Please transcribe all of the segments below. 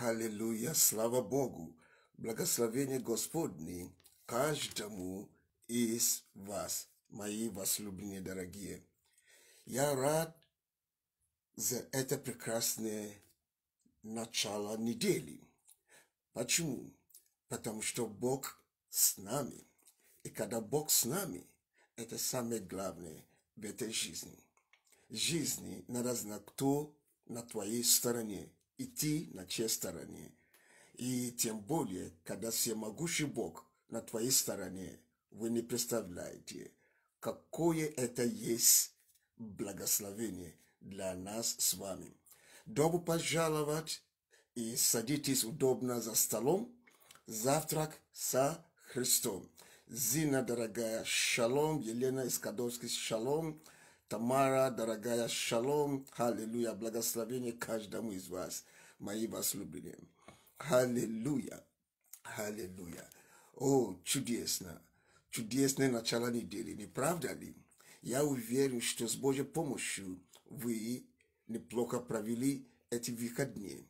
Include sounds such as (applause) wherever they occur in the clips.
Аллилуйя, слава Богу! Благословение Господне каждому из вас, мои вас любимые дорогие. Я рад за это прекрасное начало недели. Почему? Потому что Бог с нами. И когда Бог с нами, это самое главное в этой жизни. Жизни надо знать, кто на твоей стороне идти на чьей стороне. И тем более, когда всемогущий Бог на твоей стороне, вы не представляете, какое это есть благословение для нас с вами. Добро пожаловать и садитесь удобно за столом. Завтрак со Христом. Зина, дорогая, шалом. Елена Искадовский, шалом. Тамара, дорогая, шалом, аллилуйя, благословение каждому из вас, мои вас возлюбленные. Аллилуйя, аллилуйя. О, чудесно, чудесное начало недели, не правда ли? Я уверен, что с Божьей помощью вы неплохо провели эти выходные.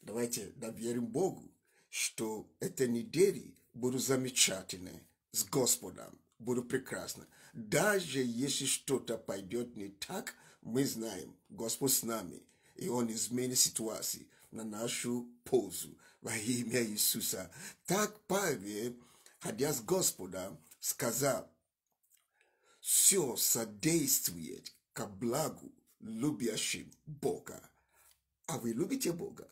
Давайте доверим Богу, что эти недели будут замечательные с Господом, будут прекрасны. Даже если что-то пойдет не так, мы знаем, Господь с нами, и Он изменит ситуацию на нашу пользу во имя Иисуса. Так Павел, ходя с Господа, сказал, все содействует ко благу любящим Бога. А вы любите Бога?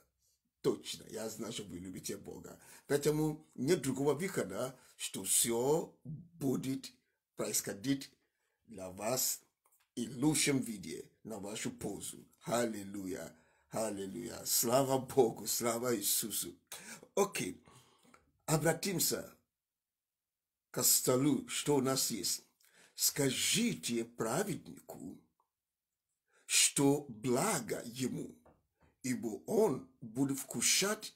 Точно, я знаю, что вы любите Бога. Поэтому нет другого выхода, что все будет происходить для вас и лучшем виде на вашу позу. Аллилуйя, аллилуйя. Слава Богу, слава Иисусу. Окей, обратимся к столу, что у нас есть. Скажите праведнику, что благо ему, ибо он будет вкушать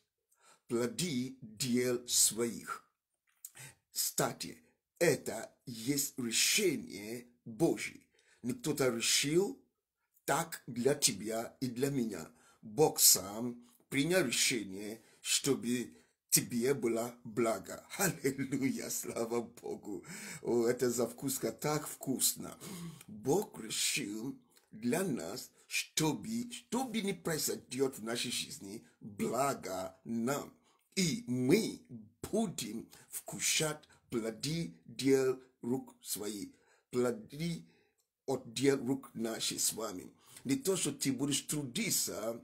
плоды дел своих. Кстати, это есть решение Божье. Не кто-то решил так для тебя и для меня. Бог сам принял решение, чтобы тебе было благо. (laughs) Аллилуйя, слава Богу. О, это завкуска так вкусно. Бог решил для нас, чтобы, чтобы не произойдет в нашей жизни благо нам. И мы будем вкушать плоди дел рук свои, плоди от дел рук наши с вами. Не то, что ты будешь трудиться,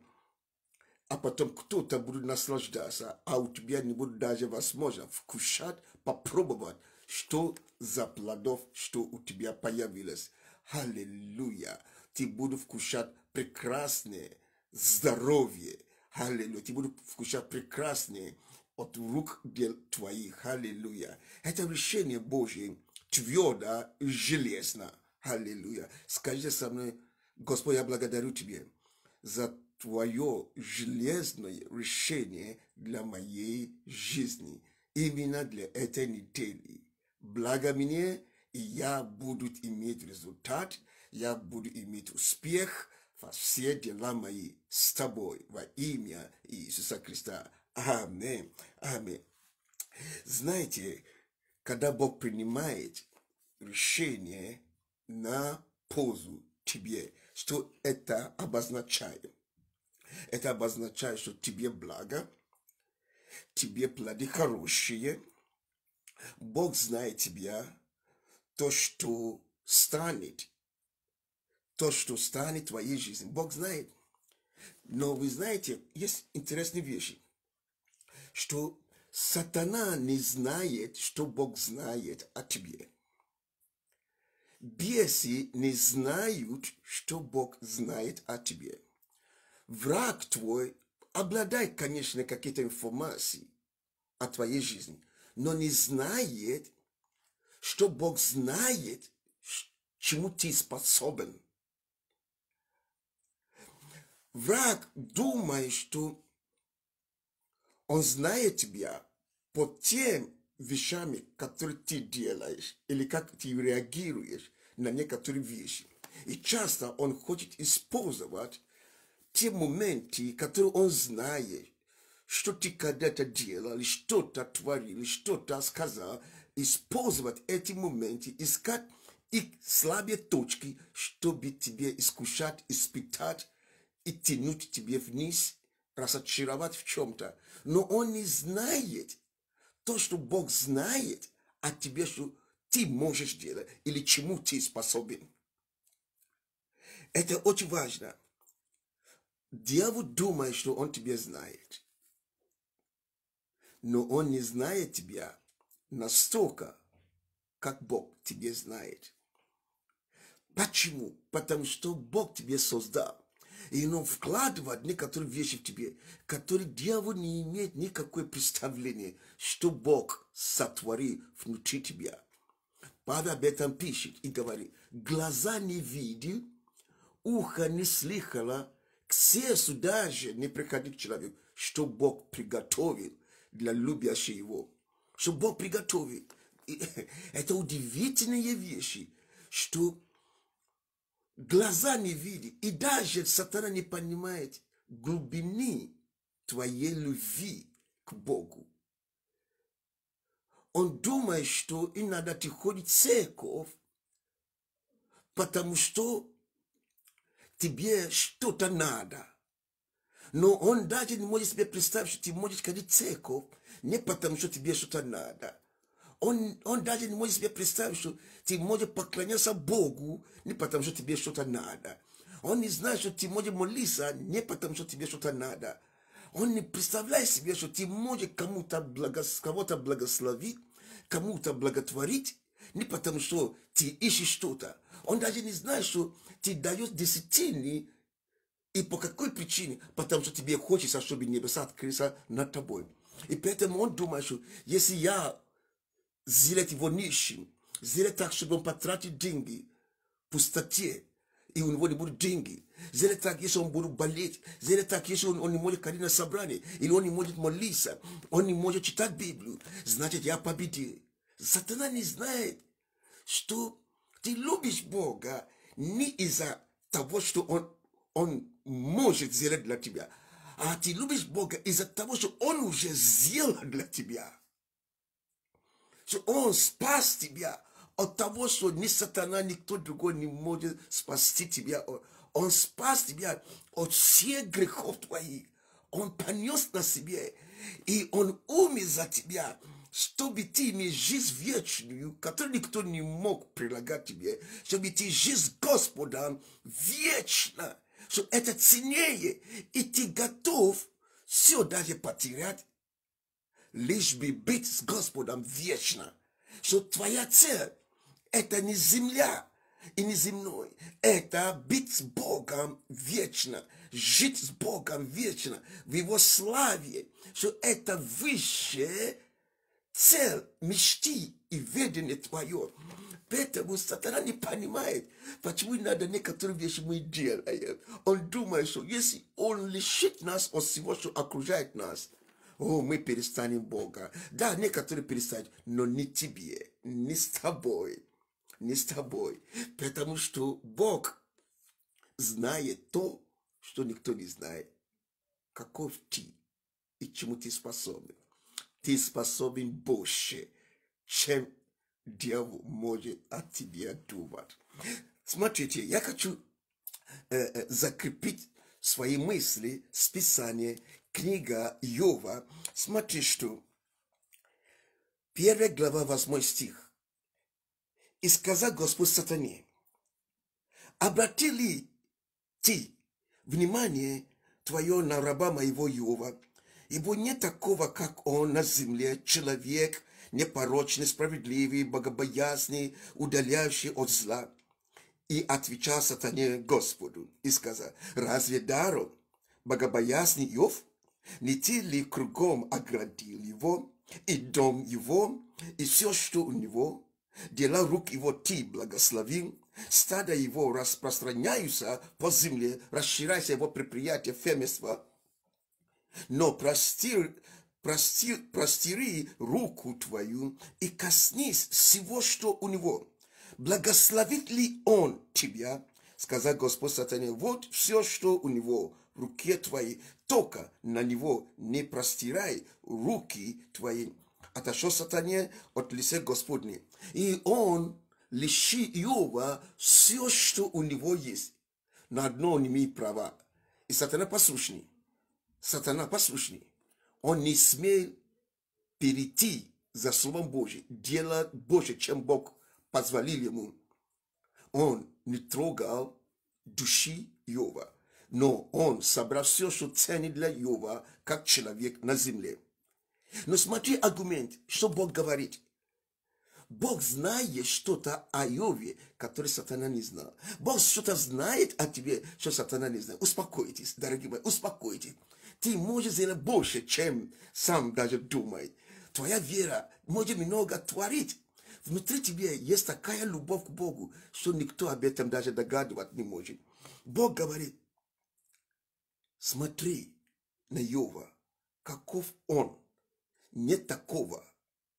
а потом кто-то будет наслаждаться, а у тебя не будет даже возможно вкушать, попробовать, что за плодов, что у тебя появилось. Аллилуйя! Ты будешь вкушать прекрасное здоровье. Аллилуйя! Ты будешь вкушать прекрасные от рук твоих. Аллилуйя. Это решение Божье твердо и железно. Аллилуйя. Скажи со мной, Господь, я благодарю Тебе за Твое железное решение для моей жизни. Именно для этой недели. Благо мне, и я буду иметь результат, я буду иметь успех во все дела мои с Тобой во имя Иисуса Христа. Аминь. Аминь. Знаете, когда Бог принимает решение на пользу тебе, что это обозначает? Это обозначает, что тебе благо, тебе плоды хорошие, Бог знает тебя, то, что станет, то, что станет твоей жизнью, Бог знает. Но вы знаете, есть интересные вещи что сатана не знает, что Бог знает о тебе. Бесы не знают, что Бог знает о тебе. Враг твой обладает, конечно, какой-то информацией о твоей жизни, но не знает, что Бог знает, чему ты способен. Враг думает, что он знает тебя по тем вещами, которые ты делаешь, или как ты реагируешь на некоторые вещи. И часто он хочет использовать те моменты, которые он знает, что ты когда-то делал, что-то творил, что-то сказал, использовать эти моменты, искать и слабые точки, чтобы тебе искушать, испытать и тянуть тебе вниз – разочаровать в чем-то, но он не знает то, что Бог знает о тебе, что ты можешь делать или чему ты способен. Это очень важно. Дьявол думает, что он тебя знает. Но он не знает тебя настолько, как Бог тебя знает. Почему? Потому что Бог тебя создал и он вкладывает некоторые вещи в тебе, которые дьявол не имеет никакое представления, что Бог сотвори внутри тебя. Павел об этом пишет и говорит, глаза не видели, ухо не слыхало, к сердцу даже не приходил человек, что Бог приготовил для любящего. его. Что Бог приготовил. И (laughs) это удивительные вещи, что глаза не видит, и даже сатана не понимает глубины твоей любви к Богу. Он думает, что иногда ты ходишь в церковь, потому что тебе что-то надо. Но он даже не может себе представить, что ты можешь ходить в церковь не потому, что тебе что-то надо, он, он даже не может себе представить, что ты можешь поклоняться Богу не потому, что тебе что-то надо. Он не знает, что ты можешь молиться не потому, что тебе что-то надо. Он не представляет себе, что ты можешь кому-то благос... кого-то благословить, кому-то благотворить, не потому, что ты ищешь что-то. Он даже не знает, что ты даешь десятины, и по какой причине? Потому что тебе хочется, чтобы небеса открылись над тобой. И поэтому он думает, что если я zile kivonishi, zile tak będą patraci dingi, pustatie i on wodi budu dingi, zile tak yesu on budu balit, zile tak yesu on, on moja kadina sabrani, ili on moja molisa, on moja читать Библию, значит я победил. Сатана не знает, что ты любишь Бога не из-за того, что он, он может сделать для тебя, а ты любишь Бога из-за того, что он уже сделал для тебя что Он спас тебя от того, что ни сатана, никто другой не может спасти тебя. Он спас тебя от всех грехов твоих. Он понес на себе, и Он умер за тебя, чтобы ты имел жизнь вечную, которую никто не мог прилагать тебе, чтобы ты жизнь Господа вечно, что это ценнее, и ты готов все даже потерять лишь бы быть с Господом вечно. Что твоя цель – это не земля и не земной, это быть с Богом вечно, жить с Богом вечно, в Его славе, что это высшая цель, мечты и ведение твое. Поэтому сатана не понимает, почему надо некоторые вещи мы делаем. Он думает, что если он лишит нас от всего, что окружает нас – о, мы перестанем Бога. Да, некоторые перестанут, но не тебе, не с тобой, не с тобой. Потому что Бог знает то, что никто не знает. Каков ты и чему ты способен. Ты способен больше, чем дьявол может от тебя думать. Смотрите, я хочу э, э закрепить свои мысли с Писания книга Йова, смотри, что первая глава, восьмой стих. «И сказал Господь сатане, обрати ты внимание твое на раба моего Йова, ибо нет такого, как он на земле, человек непорочный, справедливый, богобоязный, удаляющий от зла». И отвечал сатане Господу и сказал, «Разве даром богобоязный Йов?» не те ли кругом оградил его, и дом его, и все, что у него, дела рук его ты благословил, стада его распространяются по земле, расширяется его предприятие фемества, но простир, прости, простери руку твою и коснись всего, что у него. Благословит ли он тебя? Сказал Господь Сатане, вот все, что у него, Руки твои только на него не простирай руки твои. Отошел сатане от лица Господне, и он лишит Иова все, что у него есть. На одно он имеет права. И сатана послушный. Сатана послушный. Он не смел перейти за Словом Божьим, дело Божье, чем Бог позволил ему. Он не трогал души Иова но он, собрав все, что ценит для Йова, как человек на земле. Но смотри аргумент, что Бог говорит. Бог знает что-то о Йове, который сатана не знал. Бог что-то знает о тебе, что сатана не знает. Успокойтесь, дорогие мои, успокойтесь. Ты можешь сделать больше, чем сам даже думает. Твоя вера может много творить. Внутри тебя есть такая любовь к Богу, что никто об этом даже догадывать не может. Бог говорит, Смотри на Йова, каков он. не такого,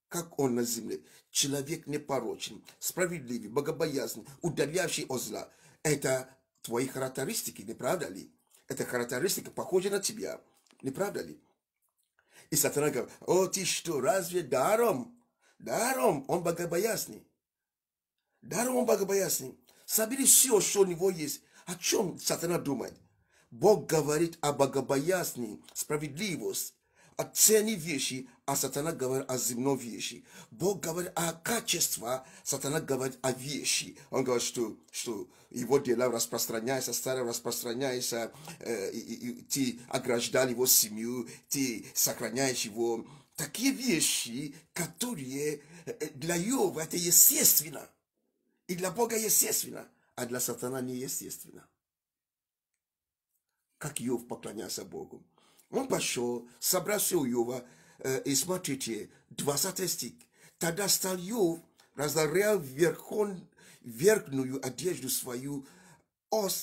как он на земле. Человек непорочен, справедливый, богобоязный, удаляющий от зла. Это твои характеристики, не правда ли? Эта характеристика похожа на тебя, не правда ли? И сатана говорит, о, ты что, разве даром? Даром он богобоязный. Даром он богобоязный. Собери все, что у него есть. О чем сатана думает? Бог говорит о богобоязнении, справедливость, о цене вещи, а сатана говорит о земной вещи. Бог говорит о качестве, а сатана говорит о вещи. Он говорит, что, что его дела распространяются, старые распространяются, э, и, и, и, ты ограждал его семью, ты сохраняешь его. Такие вещи, которые э, для Йова это естественно. И для Бога естественно, а для сатана не естественно как Йов поклонялся Богу. Он пошел, собрался у Йова, э, и смотрите, 20 стих. Тогда стал Йов, разорял верхон верхнюю одежду свою,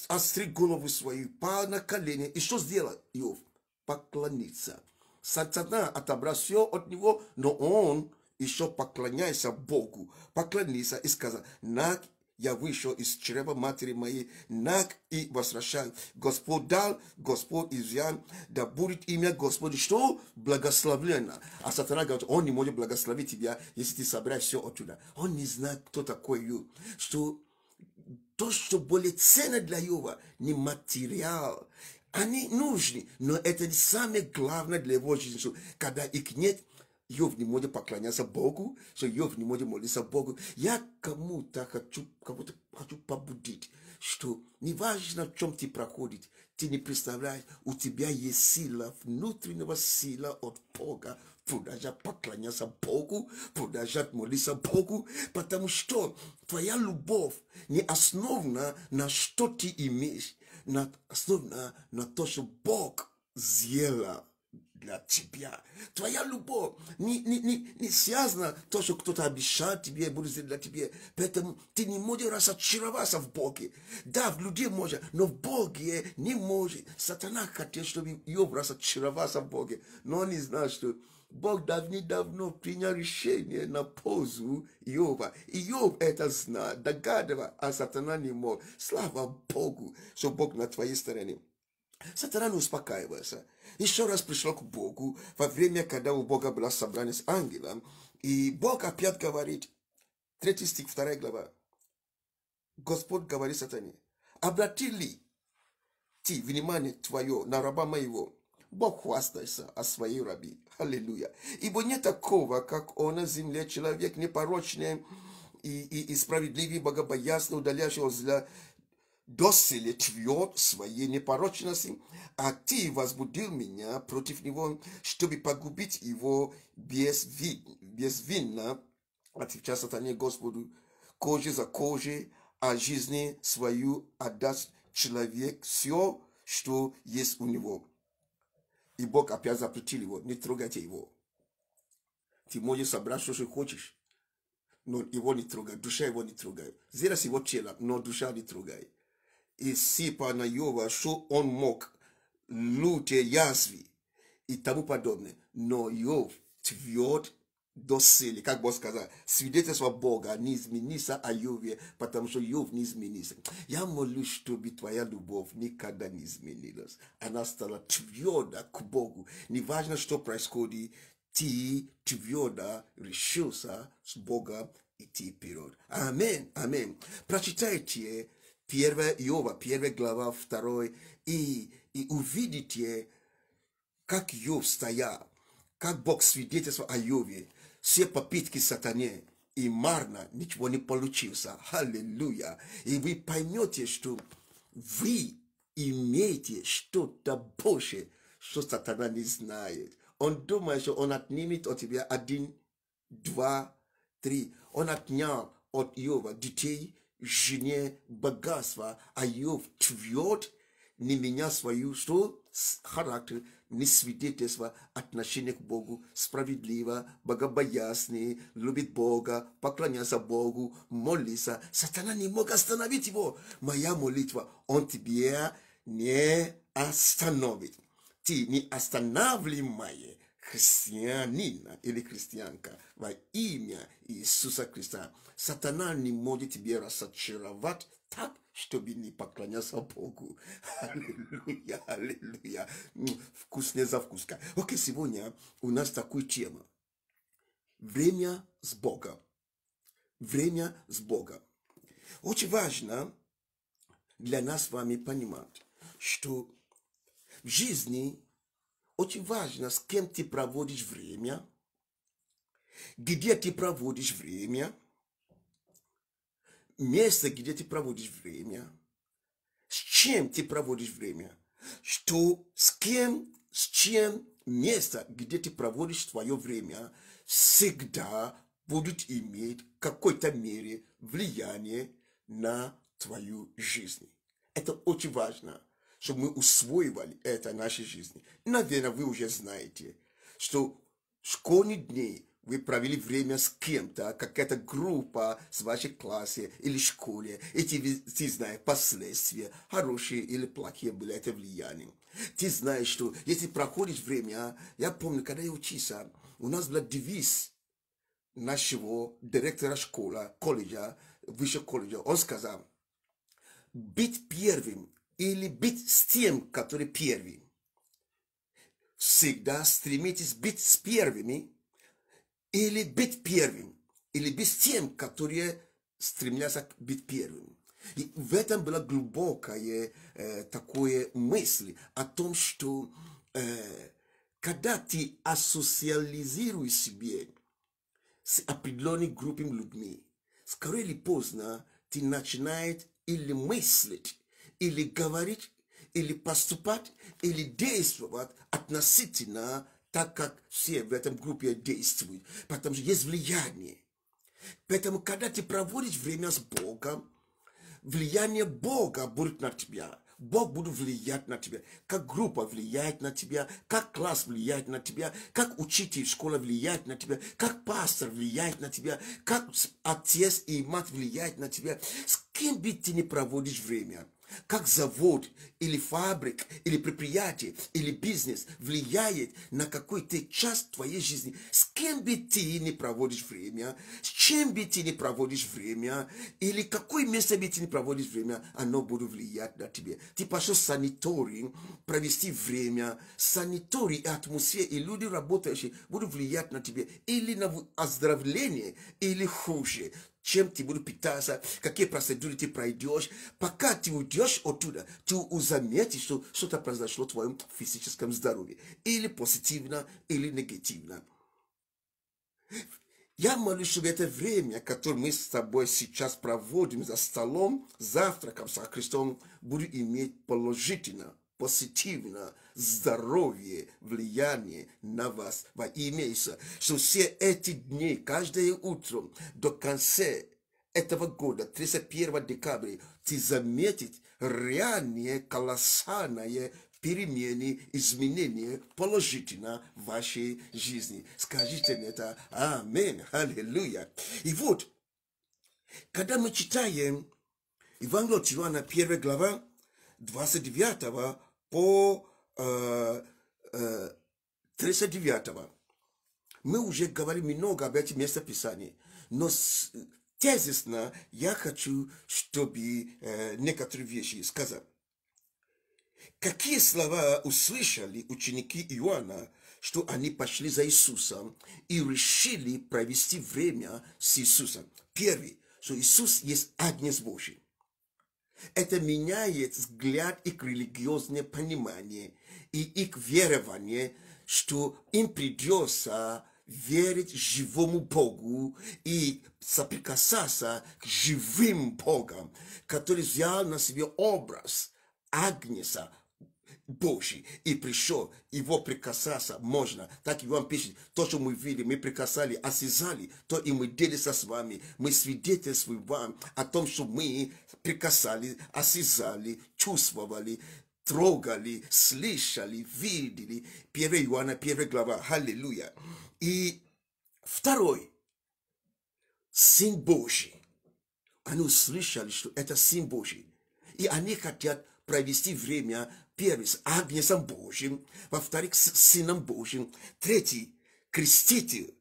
остриг голову свою, пал на колени. И что сделал Йов? Поклониться. Сатана отобрал все от него, но он еще поклоняйся Богу, поклонился и сказал, наг я вышел из чрева матери моей наг и возвращаю. Господь дал, Господь изъял, да будет имя Господи что благословлено. А сатана говорит, он не может благословить тебя, если ты собираешь все оттуда. Он не знает, кто такой Ю, что то, что более ценно для Йова, не материал, они нужны, но это не самое главное для его жизни, что когда их нет, Йов не может поклоняться Богу, что Йов не может молиться Богу. Я кому-то хочу, кому-то хочу побудить, что неважно, в чем ты проходит, ты не представляешь, у тебя есть сила, внутреннего сила от Бога, продолжать поклоняться Богу, продолжать молиться Богу, потому что твоя любовь не основана на что ты имеешь, на, основана на то, что Бог сделал для тебя. Твоя любовь не, не, не, не связана то, что кто-то обещал тебе, будет сделать для тебя. Поэтому ты не можешь разочароваться в Боге. Да, в людей можно, но в Боге не может. Сатана хотел, чтобы Йов разочаровался в Боге. Но он не знал, что Бог давным-давно принял решение на позу Иова. Иов это знал, догадывал, а сатана не мог. Слава Богу, что Бог на твоей стороне. Сатана не успокаивается. Еще раз пришел к Богу во время, когда у Бога было собрание с ангелом. И Бог опять говорит, третий стих, вторая глава. Господь говорит сатане, обрати ли ты внимание твое на раба моего? Бог хвастается о своей раби. Аллилуйя. Ибо нет такого, как он на земле, человек непорочный и, и, и справедливый, богобоясный, удаляющий от зла доселе тверд своей непорочности, а ты возбудил меня против него, чтобы погубить его безвинно. безвинно отвечая сатане Господу, кожи за кожей, а жизни свою отдаст человек все, что есть у него. И Бог опять запретил его, не трогайте его. Ты можешь собрать что же хочешь, но его не трогай, душа его не трогай. Зря его тело, но душа не трогай иссипа на Йова, что он мог, лучше язви и тому подобное. Но Йов тверд до сели, как бы сказал, свидетельство Бога а не изменится а о Йове, потому что Йов не изменился. Я молюсь, чтобы твоя любовь никогда не изменилась. Она стала тверда к Богу. Неважно, что происходит, ты твердо решился с Богом идти вперед. Амин, амин. Прочитайте 1 Иова, 1 глава, второй и, и увидите, как Йов стоял, как Бог свидетельствовал о Йове, все попитки сатане, и марно ничего не получился. Аллилуйя. И вы поймете, что вы имеете что-то больше, что сатана не знает. Он думает, что он отнимет от тебя один, два, три. Он отнял от йова детей, жене богатства, а ее тверд не меня свою, что характер, не свидетельство отношения к Богу, справедливо, богобоясный, любит Бога, поклоняется Богу, молится. Сатана не мог остановить его. Моя молитва, он тебя не остановит. Ты неостанавливаемая христианина или христианка во имя Иисуса Христа. Сатана не может тебя разочаровать так, чтобы не поклоняться Богу. Аллилуйя, аллилуйя. Ну, вкусная завкуска. Окей, сегодня у нас такой тема. Время с Богом. Время с Богом. Очень важно для нас с вами понимать, что в жизни очень важно, с кем ты проводишь время, где ты проводишь время, место, где ты проводишь время, с чем ты проводишь время, что с кем, с чем место, где ты проводишь свое время, всегда будут иметь какой-то мере влияние на твою жизнь. Это очень важно – чтобы мы усвоивали это в нашей жизни. наверное, вы уже знаете, что школьные дни вы провели время с кем-то, какая-то группа с вашей классе или школе, и ты, ты знаешь последствия, хорошие или плохие были это влияние. Ты знаешь, что если проходит время, я помню, когда я учился, у нас был девиз нашего директора школы, колледжа, высшего колледжа, он сказал, быть первым или быть с тем, который первый. Всегда стремитесь быть с первыми или быть первым, или быть с тем, которые стремятся быть первым. И в этом была глубокая э, такая мысль о том, что э, когда ты ассоциализируешь себя с определенной группой людьми, скоро или поздно ты начинаешь или мыслить или говорить, или поступать, или действовать относительно так, как все в этом группе действуют. Потому что есть влияние. Поэтому, когда ты проводишь время с Богом, влияние Бога будет на тебя. Бог будет влиять на тебя. Как группа влияет на тебя, как класс влияет на тебя, как учитель школа влияет на тебя, как пастор влияет на тебя, как отец и мать влияет на тебя. С кем бы ты не проводишь время – как завод или фабрик, или предприятие, или бизнес влияет на какой то час твоей жизни. С кем бы ты не проводишь время, с чем бы ты не проводишь время, или какое место бы ты не проводишь время, оно будет влиять на тебя. Ты пошел саниторий, провести время, саниторий и атмосфера, и люди, работающие, будут влиять на тебя или на оздоровление, или хуже чем ты буду питаться, какие процедуры ты пройдешь. Пока ты уйдешь оттуда, ты заметишь, что что-то произошло в твоем физическом здоровье. Или позитивно, или негативно. Я молюсь, чтобы это время, которое мы с тобой сейчас проводим за столом, завтраком со Христом, буду иметь положительно, позитивно, здоровье, влияние на вас во имя Иисуса. Что все эти дни, каждое утро до конца этого года, 31 декабря, ты заметить реальные колоссальные перемены, изменения положительно в вашей жизни. Скажите мне это. Аминь. Аллилуйя. И вот, когда мы читаем Евангелие от Иоанна, 1 глава, 29 по 39 мы уже говорили много об этом местописании, но тезисно я хочу, чтобы э, некоторые вещи сказал. Какие слова услышали ученики Иоанна, что они пошли за Иисусом и решили провести время с Иисусом? Первый, что Иисус есть Агнец Божий. Это меняет взгляд их религиозное понимание и их верование, что им придется верить живому Богу и соприкасаться к живым Богам, который взял на себе образ Агнеса, Божий и пришел, его прикасаться можно. Так Иоанн пишет, то, что мы видели, мы прикасали, осязали, а то и мы делимся с вами. Мы свидетельствуем вам о том, что мы прикасали, осязали, чувствовали, трогали, слышали, видели. 1 Иоанна, 1 глава, аллилуйя. И второй, Сын Божий. Они услышали, что это Сын Божий. И они хотят провести время Первый с Агнесом Божьим, во-вторых, с Сыном Божьим, третий – креститель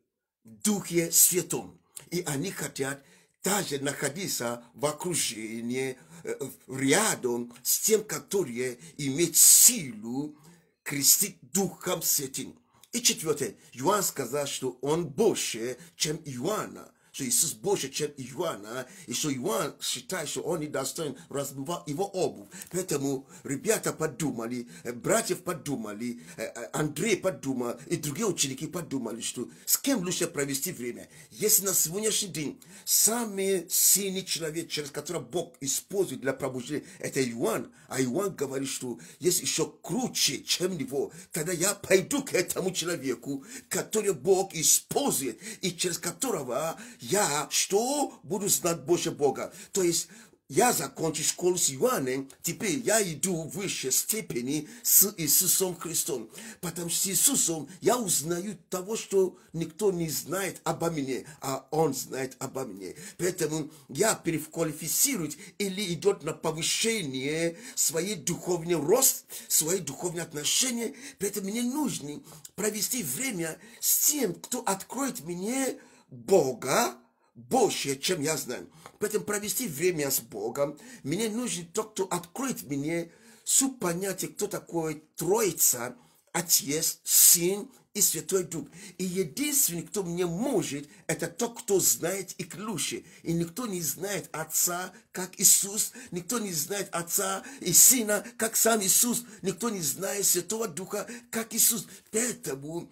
Духе Святом. И они хотят также находиться в окружении, э, рядом с тем, которые имеют силу крестить Духом Святым. И четвертое, Иоанн сказал, что он больше, чем Иоанна – So Isus boşeçen Ioan'a, so Ioan считает, что он недостоин, разбивал его обувь. Поэтому ребята подумали, э, братьев подумали, э, э, Андрей подумал, и другие ученики подумали, что с кем лучше провести время. Если на сегодняшний день самый сильный человек, через которого Бог использует для пробуждения, это Иоанн, а Иоанн говорит, что есть еще круче, чем него, тогда я пойду к этому человеку, который Бог использует, и через которого я что буду знать больше Бога. То есть я закончил школу с Иоанном, теперь я иду в высшей степени с Иисусом Христом. Потому что с Иисусом я узнаю того, что никто не знает обо мне, а Он знает обо мне. Поэтому я переквалифицируюсь или идет на повышение своей духовной рост, свои духовные отношения. Поэтому мне нужно провести время с тем, кто откроет мне Бога больше, чем я знаю. Поэтому провести время с Богом, мне нужен тот, кто откроет мне суть понятия, кто такой Троица, Отец, Сын и Святой Дух. И единственный, кто мне может, это тот, кто знает и ключи. И никто не знает Отца, как Иисус. Никто не знает Отца и Сына, как сам Иисус. Никто не знает Святого Духа, как Иисус. Поэтому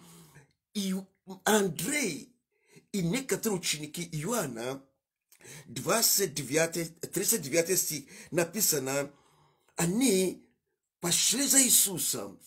и Андрей и некоторые ученики Иоанна, 29, 39 стих написано, они пошли за Иисусом.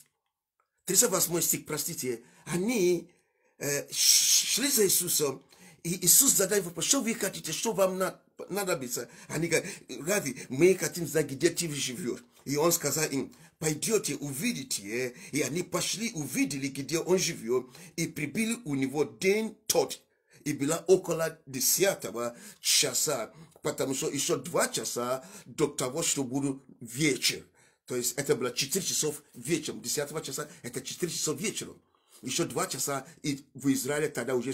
38 стих, простите, они э, шли за Иисусом, и Иисус задал вопрос, что вы хотите, что вам надо, Они говорят, Рави, мы хотим знать, где ты живешь. И он сказал им, пойдете, увидите. И они пошли, увидели, где он живет, и прибили у него день тот, и была около десятого часа, потому что еще два часа до того, что буду вечер. То есть это было 4 часов вечером. 10 часа это 4 часов вечером. Еще два часа, и в Израиле тогда уже,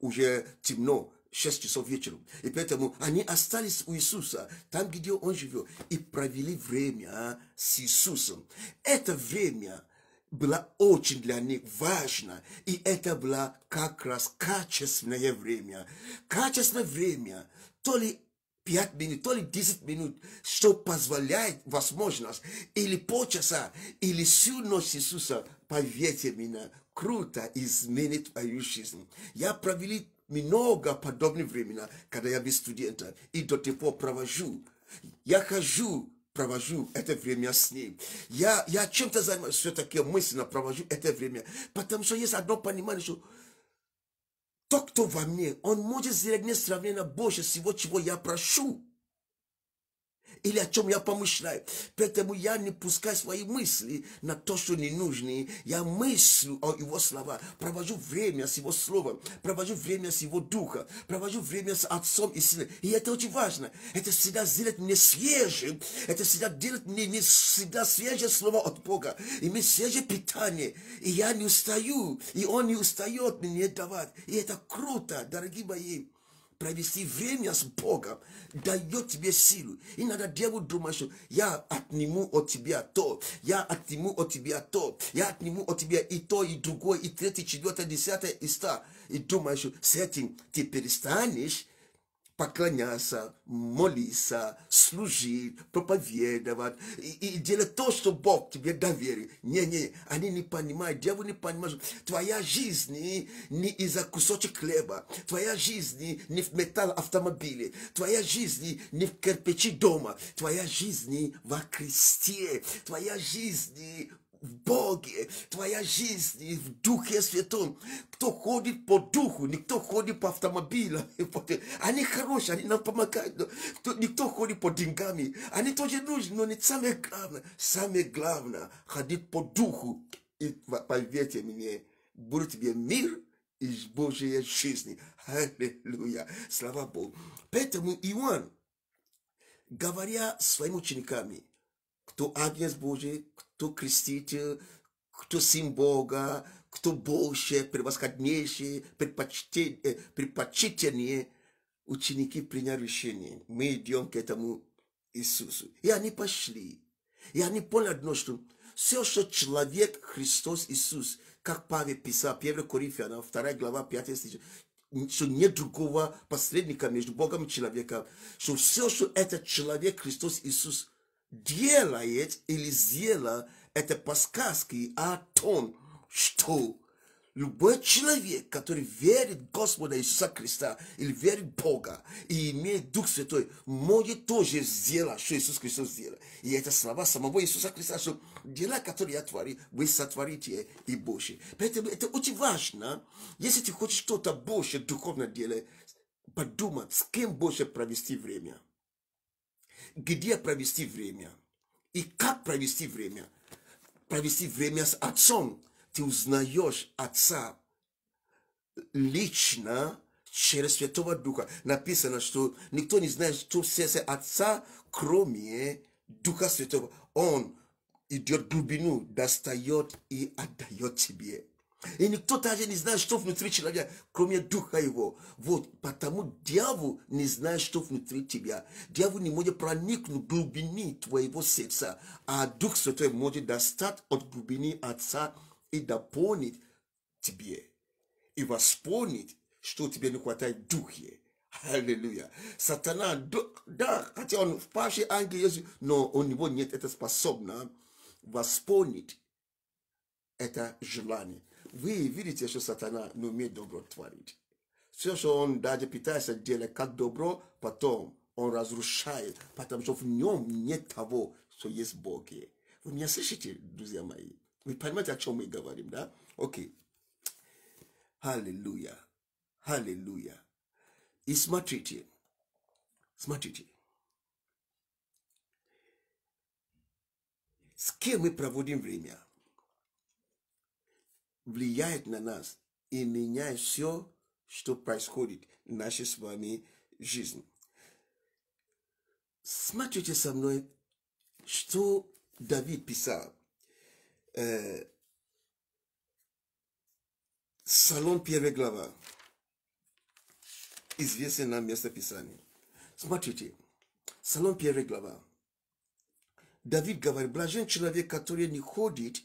уже темно, 6 часов вечером. И поэтому они остались у Иисуса, там, где Он живет, и провели время с Иисусом. Это время – было очень для них важно И это было как раз качественное время. Качественное время, то ли 5 минут, то ли 10 минут, что позволяет возможность, или полчаса, или всю ночь Иисуса, поверьте меня, круто изменит твою жизнь. Я провели много подобных времена, когда я был студентом, и до тех пор провожу. Я хожу провожу это время с Ним. Я, я чем-то занимаюсь, все-таки мысленно провожу это время. Потому что есть одно понимание, что тот, кто во мне, он может сделать мне сравнение больше всего, чего я прошу или о чем я помышляю. Поэтому я не пускаю свои мысли на то, что не нужны. Я мыслю о его слова, провожу время с его словом, провожу время с его духа, провожу время с отцом и сыном. И это очень важно. Это всегда сделает мне свежим. Это всегда делает мне не всегда свежее слово от Бога. И мне свежее питание. И я не устаю. И он не устает мне давать. И это круто, дорогие мои провести время с Богом дает тебе силу. И надо дьявол думать, что я отниму от тебя то, я отниму от тебя то, я отниму от тебя и то, и другое, и третье, четвертое, десятое, и ста. И думаешь, что с этим ты перестанешь поклоняться, молиться, служить, проповедовать и, и делать то, что Бог тебе доверил. Не-не, они не понимают, дьявол не понимает, что твоя жизнь не из-за кусочек хлеба, твоя жизнь не в металл автомобиле, твоя жизнь не в кирпичи дома, твоя жизнь во кресте, твоя жизнь в Боге, твоя жизнь в Духе Святом. Кто ходит по Духу, никто ходит по автомобилю. (laughs) Они хорошие, они нам помогают. Но кто, никто ходит по деньгами. Они тоже нужны, но не самое главное. Самое главное, ходить по Духу. И поверьте мне, будет тебе мир из Божьей жизни. Аллилуйя. Слава Богу. Поэтому Иоанн, говоря своим учениками, кто агнец Божий, кто креститель, кто сын Бога, кто больше, превосходнейший, предпочтение, э, ученики приняли решение. Мы идем к этому Иисусу. И они пошли. И они поняли одно, что все, что человек, Христос Иисус, как Павел писал, 1 Коринфянам, 2 глава, 5 стих, что нет другого посредника между Богом и человеком, что все, что этот человек, Христос Иисус, делает или сделал, это подсказки о том, что любой человек, который верит в Господа Иисуса Христа или верит в Бога и имеет Дух Святой, может тоже сделать, что Иисус Христос сделал. И это слова самого Иисуса Христа, что дела, которые я творю, вы сотворите и больше. Поэтому это очень важно. Если ты хочешь что-то больше духовно делать, подумать, с кем больше провести время – где провести время и как провести время. Провести время с отцом. Ты узнаешь отца лично через Святого Духа. Написано, что никто не знает, что сердце отца, кроме Духа Святого. Он идет в глубину, достает и отдает тебе. И никто даже не знает, что внутри человека, кроме духа его. Вот, потому дьявол не знает, что внутри тебя. Дьявол не может проникнуть в глубины твоего сердца. А Дух Святой может достать от глубины Отца и дополнить тебе. И восполнить, что тебе не хватает Духе. Аллилуйя. Сатана, да, хотя он впавший ангел Иисус, но у него нет это способно восполнить это желание вы видите, что сатана не умеет добро творить. Все, что он даже пытается делать как добро, потом он разрушает, потому что в нем нет того, что есть в Боге. Вы меня слышите, друзья мои? Вы понимаете, о чем мы говорим, да? Окей. Аллилуйя. Аллилуйя. И смотрите. Смотрите. С кем мы проводим время? влияет на нас и меняет все, что происходит в нашей с вами жизни. Смотрите со мной, что Давид писал. Э, Салон 1 глава. Известное нам место Писания. Смотрите, Салон 1 глава. Давид говорит, блажен человек, который не ходит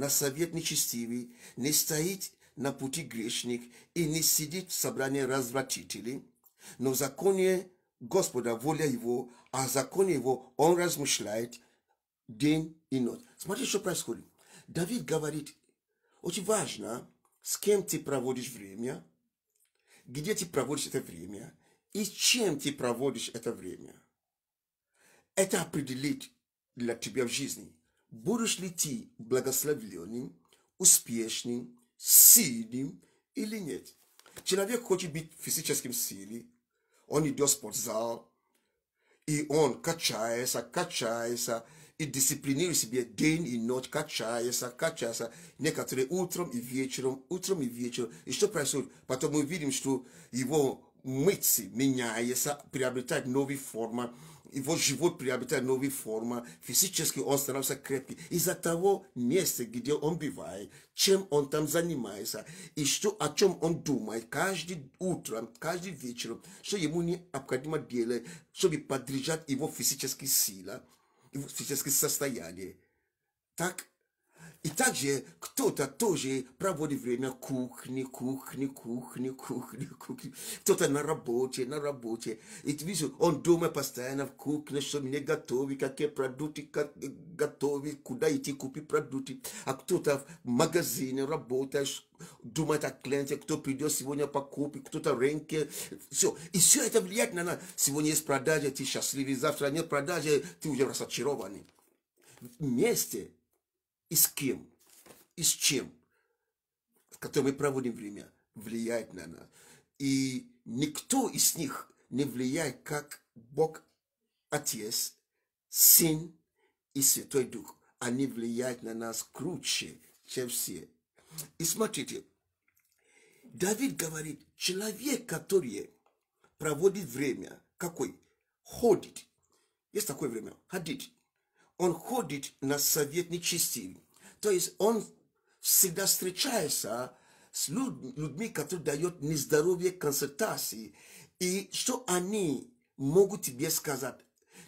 на совет нечестивый, не стоит на пути грешник и не сидит в собрании развратителей, но законе Господа, воля его, а законе его он размышляет день и ночь. Смотри, что происходит. Давид говорит, очень важно, с кем ты проводишь время, где ты проводишь это время и чем ты проводишь это время. Это определит для тебя в жизни – будешь ли ты благословленным, успешным, сильным или нет. Человек хочет быть физическим сильным, он идет в спортзал, и он качается, качается, и дисциплинирует себя день и ночь, качается, качается, некоторые утром и вечером, утром и вечером. И что происходит? Потом мы видим, что его мыться меняется, приобретает новые формы, его живот приобретает новые формы, физически он становится крепкий. Из-за того места, где он бывает, чем он там занимается, и что, о чем он думает каждый утро, каждый вечер, что ему необходимо делать, чтобы поддержать его физические силы, его физическое состояние. Так и также кто-то тоже проводит время кухни, кухни, кухни, кухни, кухни. Кто-то на работе, на работе. И ты видишь, он дома постоянно в кухне, что мне готовить, какие продукты как, готовить, куда идти купить продукты. А кто-то в магазине работает, думает о клиенте, кто придет сегодня покупать, кто-то рынке. Все. И все это влияет на нас. Сегодня есть продажи, ты счастливый, завтра нет продажи, ты уже разочарованный. Вместе и с кем, и с чем, с которым мы проводим время, влияет на нас. И никто из них не влияет, как Бог Отец, Сын и Святой Дух. Они влияют на нас круче, чем все. И смотрите, Давид говорит, человек, который проводит время, какой? Ходит. Есть такое время, ходит он ходит на совет нечестивый. То есть он всегда встречается с людьми, которые дают нездоровье консультации, и что они могут тебе сказать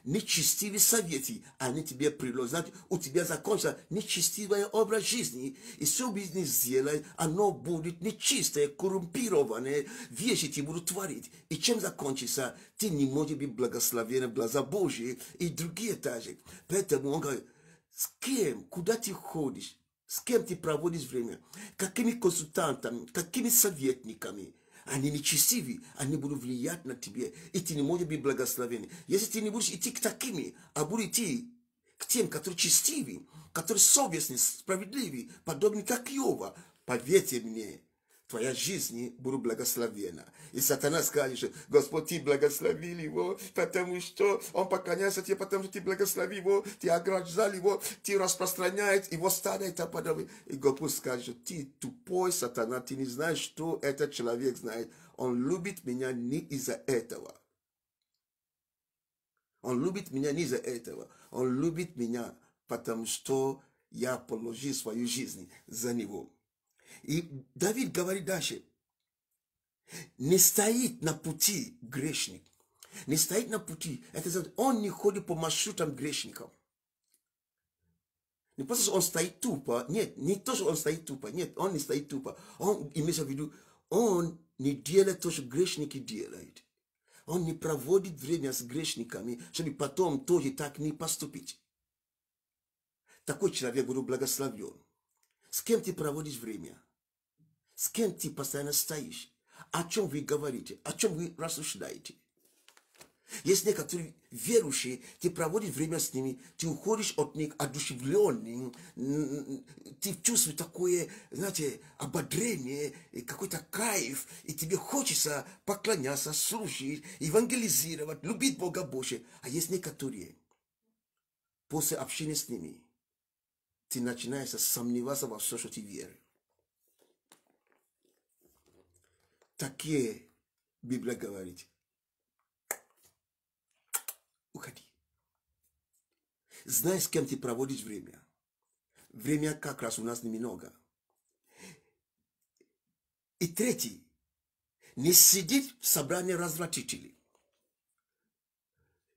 нечестивый советы, они тебе приложат. Значит, у тебя закончится нечестивый образ жизни. И все бизнес сделай, оно будет нечистое, коррумпированное. Вещи ты будут творить. И чем закончится, ты не можешь быть благословен в глаза Божьи и другие этажи, Поэтому он говорит, с кем, куда ты ходишь, с кем ты проводишь время, какими консультантами, какими советниками – они нечестивы, они будут влиять на тебя, и ты не можешь быть благословен. Если ты не будешь идти к такими, а будешь идти к тем, которые честивы, которые совестны, справедливы, подобны как Йова, поверьте мне, твоя жизнь буду благословена. И сатана скажет, Господь, ты благословил его, потому что он поклоняется тебе, потому что ты благословил его, ты ограждал его, ты распространяет его стадо и так подобное. И Господь скажет, ты тупой сатана, ты не знаешь, что этот человек знает. Он любит меня не из-за этого. Он любит меня не из-за этого. Он любит меня, потому что я положил свою жизнь за него. И Давид говорит дальше, не стоит на пути грешник, не стоит на пути, это значит, он не ходит по маршрутам грешников. Не просто, что он стоит тупо, нет, не то, что он стоит тупо, нет, он не стоит тупо. Он, имеет в виду, он не делает то, что грешники делают. Он не проводит время с грешниками, чтобы потом тоже так не поступить. Такой человек будет благословлен. С кем ты проводишь время? С кем ты постоянно стоишь? О чем вы говорите? О чем вы рассуждаете? Есть некоторые верующие, ты проводишь время с ними, ты уходишь от них одушевленным, ты чувствуешь такое, знаете, ободрение, какой-то кайф, и тебе хочется поклоняться, слушать, евангелизировать, любить Бога больше. А есть некоторые, после общения с ними – ты начинаешь сомневаться во все, что ты веришь. Такие Библия говорит. Уходи. Знай, с кем ты проводишь время. Время как раз у нас немного. И третий. Не сидеть в собрании развратителей.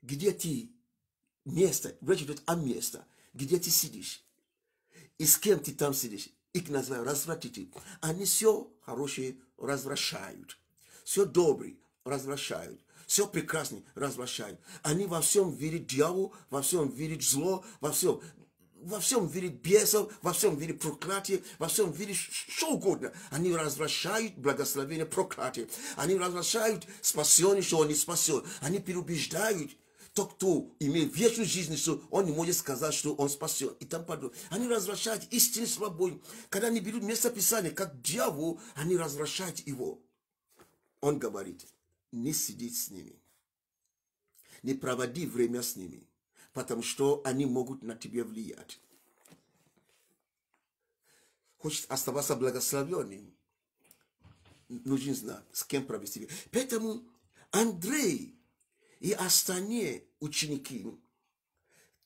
Где ты место, речь идет о месте, где ты сидишь и с кем ты там сидишь. Их называют развратители. Они все хорошие развращают. Все добрые развращают. Все прекрасные развращают. Они во всем верят дьяволу, во всем верят зло, во всем во всем верит бесов, во всем верит проклятие, во всем верит что угодно. Они развращают благословение проклятие. Они развращают спасение, что он не спасен. Они переубеждают тот, кто имеет вечную жизнь, что он не может сказать, что он спасен и там подобное. Они развращают истинный свободу. Когда они берут место Писания, как дьявол, они развращают его. Он говорит, не сидеть с ними, не проводи время с ними, потому что они могут на тебя влиять. Хочет оставаться благословенным, нужен знать, с кем провести. Поэтому Андрей и остальные ученики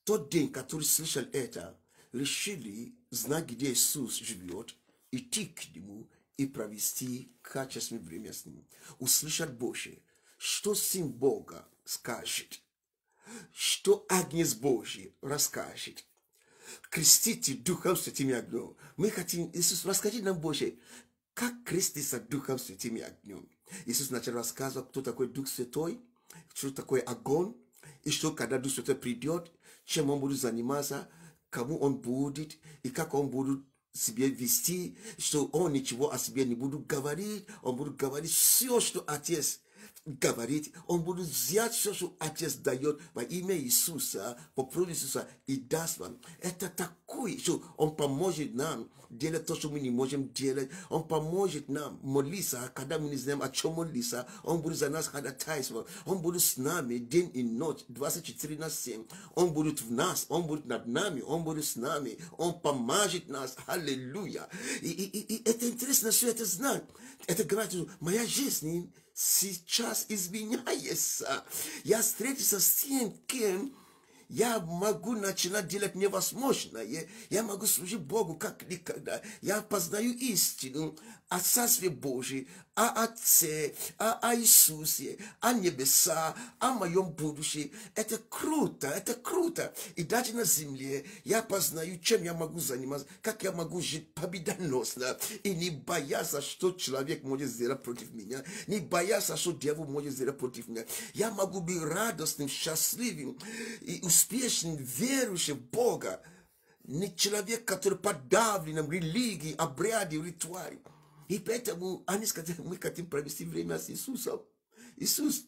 тот день, который слышал это, решили знать, где Иисус живет, идти к Нему и провести качественное время с Ним. Услышать больше, что Сын Бога скажет, что Агнец Божий расскажет. Крестите Духом Святым и огнем. Мы хотим, Иисус, расскажи нам больше, как креститься Духом Святым и огнем. Иисус начал рассказывать, кто такой Дух Святой – что такое огонь, и что когда Дух Святой придет, чем он будет заниматься, кому он будет и как он будет себе вести, что он ничего о себе не будет говорить, он будет говорить все, что Отец говорит, он будет взять все, что Отец дает во имя Иисуса, по Иисуса и даст вам. Это такое, что он поможет нам делать то, что мы не можем делать. Он поможет нам молиться, когда мы не знаем, о чем молиться. Он будет за нас ходатайствовать. Он будет с нами день и ночь, 24 на 7. Он будет в нас, Он будет над нами, Он будет с нами. Он поможет нас. Аллилуйя. И, и, и, и это интересно, что это знать. Это говорит, моя жизнь сейчас изменяется. Я встретился с тем, кем я могу начинать делать невозможное. Я могу служить Богу как никогда. Я познаю истину о Царстве Божьем, о Отце, о, о Иисусе, о небеса, о моем будущем. Это круто, это круто. И даже на земле я познаю, чем я могу заниматься, как я могу жить победоносно и не бояться, что человек может сделать против меня, не бояться, что дьявол может сделать против меня. Я могу быть радостным, счастливым и успешным, верующим в Бога. Не человек, который подавлен религией, обряде, ритуалом. И поэтому они сказали, мы хотим провести время с Иисусом. Иисус,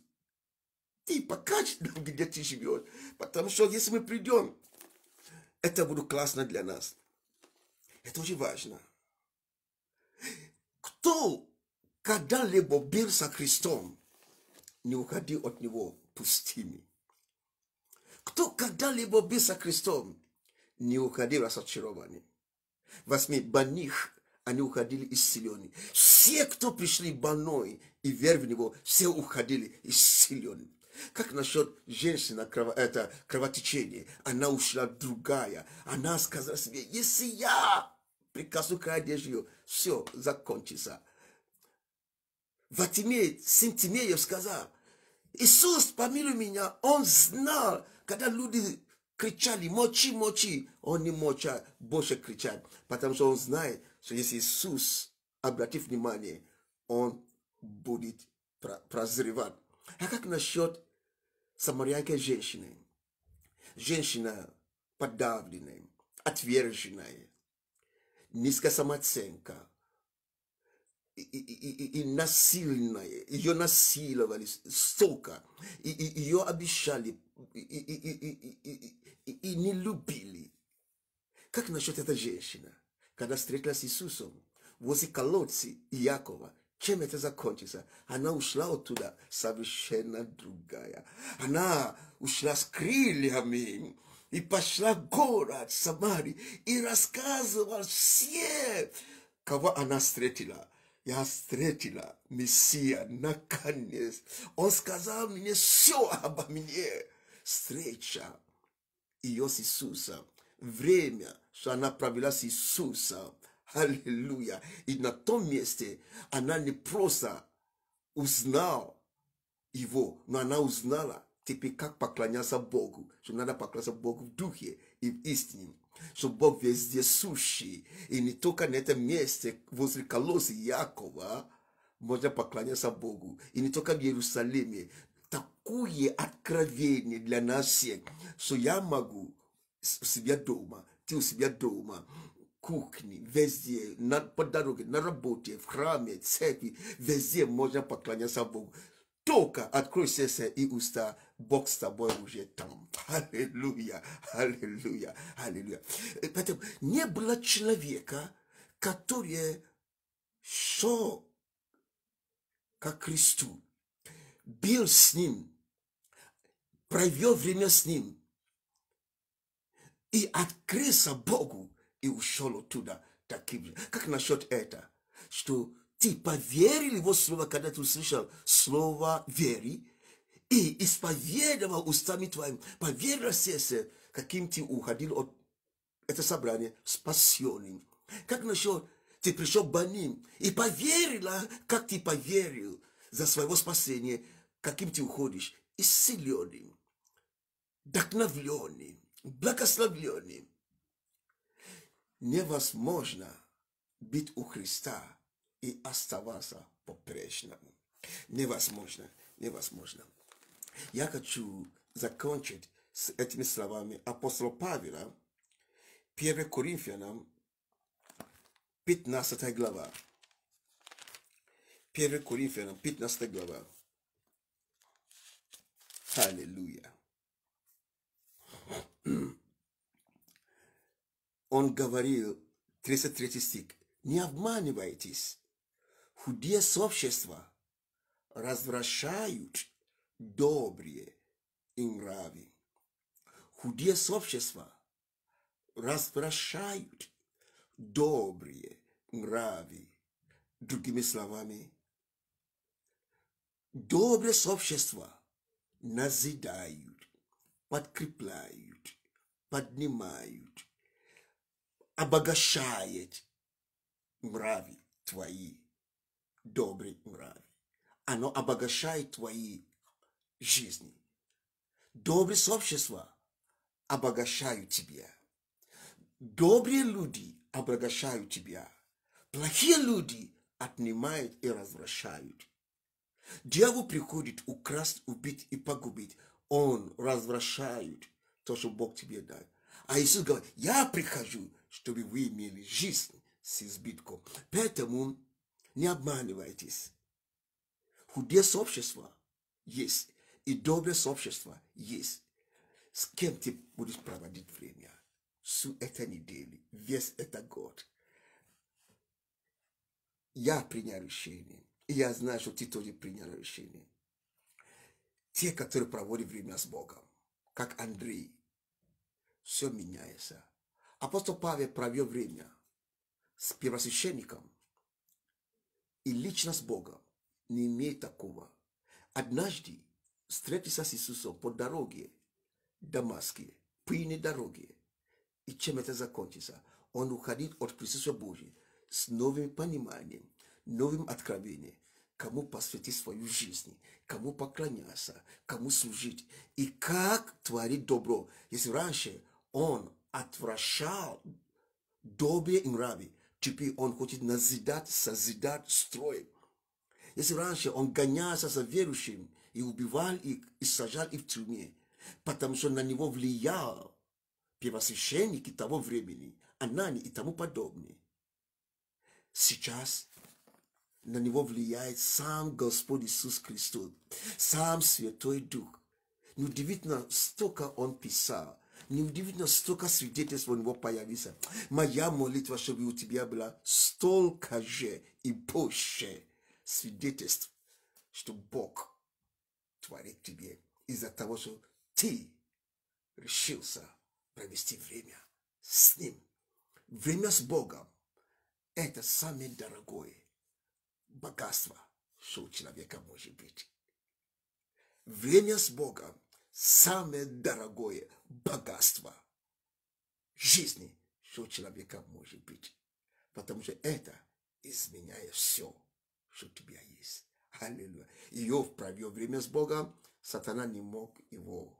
ты типа покажешь нам, где ты живешь. Потому что если мы придем, это будет классно для нас. Это очень важно. Кто когда-либо был со Христом, не уходи от Него пустыми. Кто когда-либо был со Христом, не уходи разочарованным. Возьми больных они уходили исцеленными. Все, кто пришли больной и верь в него, все уходили исцеленными. Как насчет женщины, крово, это кровотечение? Она ушла другая. Она сказала себе, если я прикасну к одежде, все закончится. Ватимей, Атиме, сын Тимеев сказал, Иисус, помилуй меня. Он знал, когда люди кричали, мочи, мочи. Он не моча, больше кричат, потому что он знает, что если Иисус, обратив внимание, он будет прозревать. А как насчет самарянской женщины? Женщина подавленная, отверженная, низкая самооценка, и, и, и, и насильная, ее насиловали столько, и, и ее обещали, и, и, и, и, и, и не любили. Как насчет этой женщины? Когда встретилась с Иисусом возле колодцы якова, чем это закончится? Она ушла оттуда совершенно другая. Она ушла с крыльями и пошла в город Самари и рассказывала все, кого она встретила. Я встретила Мессия, наконец. Он сказал мне все обо мне. Встреча ее с Иисуса. Время, что она провела с Иисуса. Аллилуйя. И на том месте она не просто узнала его, но она узнала теперь как поклоняться Богу, что надо поклоняться Богу в духе и в истине, что Бог везде сущий, и не только на этом месте возле колосса Якова можно поклоняться Богу, и не только в Иерусалиме, такое откровение для нас всех, что я могу у себя дома, ты у себя дома, кухне, везде, на, по дороге, на работе, в храме, церкви, везде можно поклоняться Богу. Только открой сердце и уста, Бог с тобой уже там. Аллилуйя, аллилуйя, аллилуйя. Э, поэтому не было человека, который шел ко Христу, Бил с ним, провел время с ним и открылся Богу и ушел оттуда таким же. Как насчет это? Что ты поверил его слово, когда ты услышал слово «вери», и исповедовал устами твоим, поверил сердце, каким ты уходил от это собрания спасенным. Как насчет ты пришел баним и поверила, как ты поверил за своего спасения – каким ты уходишь, исцеленным, вдохновленным, благословленным. Невозможно быть у Христа и оставаться по-прежнему. Невозможно, невозможно. Я хочу закончить с этими словами апостола Павла, 1 Коринфянам, 15 глава. 1 Коринфянам, 15 глава. Аллилуйя. (clears throat) Он говорил, 33 стих, не обманывайтесь, Худие сообщества развращают добрые и нравы. Худые сообщества развращают добрые нравы. Другими словами, добрые сообщества – назидают, подкрепляют, поднимают, обогащает мрави твои, добрые мрави. Оно обогащает твои жизни. Добрые сообщества обогащают тебя. Добрые люди обогащают тебя. Плохие люди отнимают и развращают. Дьявол приходит украсть, убить и погубить. Он развращает то, что Бог тебе дал. А Иисус говорит, я прихожу, чтобы вы имели жизнь с избитком. Поэтому не обманывайтесь. Худее сообщество есть, и доброе сообщество есть. С кем ты будешь проводить время? Всю эту неделю, весь этот год. Я принял решение и я знаю, что ты тоже принял решение. Те, которые проводят время с Богом, как Андрей, все меняется. Апостол Павел провел время с первосвященником и лично с Богом, не имеет такого. Однажды встретился с Иисусом по дороге Дамаске, пыльной дороге. И чем это закончится? Он уходит от присутствия Божьего с новым пониманием, новым откровением кому посвятить свою жизнь, кому поклоняться, кому служить и как творить добро. Если раньше он отвращал добрые нравы, теперь он хочет назидать, созидать, строить. Если раньше он гонялся за верующим и убивал их, и сажал их в тюрьме, потому что на него влиял первосвященники того времени, Анани и тому подобное. Сейчас на него влияет сам Господь Иисус Христос, сам Святой Дух. Неудивительно, столько он писал, неудивительно, столько свидетельств у него появится. Моя молитва, чтобы у тебя была столько же и больше свидетельств, что Бог творит тебе из-за того, что ты решился провести время с Ним. Время с Богом – это самое дорогое богатство, что у человека может быть. Время с Богом – самое дорогое богатство жизни, что у человека может быть. Потому что это изменяет все, что у тебя есть. Аллилуйя. Иов провел время с Богом, сатана не мог его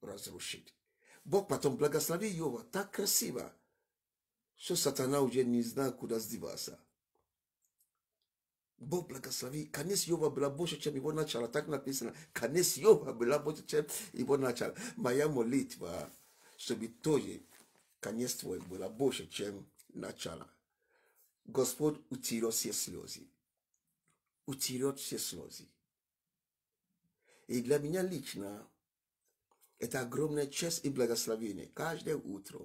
разрушить. Бог потом благословил Иова так красиво, что сатана уже не знал, куда сдеваться. Бог благослови. Конец Йова была больше, чем его начало. Так написано. Конец Йова была больше, чем его начало. Моя молитва, чтобы тоже конец твой была больше, чем начало. Господь утерет все слезы. Утерет все слезы. И для меня лично это огромная честь и благословение. Каждое утро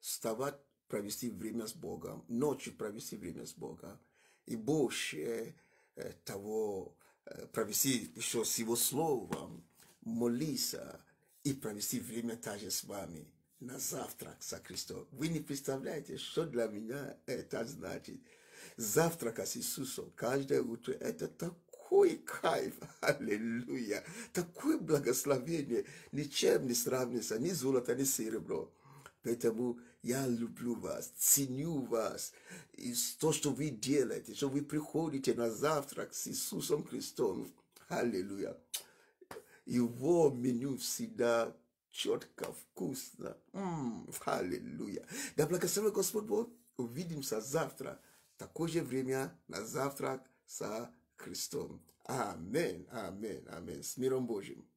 вставать, провести время с Богом, ночью провести время с Богом – и больше э, того, э, провести еще с Его Словом, молиться и провести время также с вами на завтрак со Христом. Вы не представляете, что для меня это значит. Завтрака с Иисусом каждое утро – это такой кайф, (laughs) аллилуйя, такое благословение, ничем не сравнится, ни золото, ни серебро. Поэтому я люблю вас, ценю вас, и то, что вы делаете, что вы приходите на завтрак с Иисусом Христом. Аллилуйя. Его меню всегда четко, вкусно. аллилуйя. Да благословит Господь Бог. Увидимся завтра. Такое же время на завтрак с Христом. Аминь, аминь, аминь. С миром Божьим.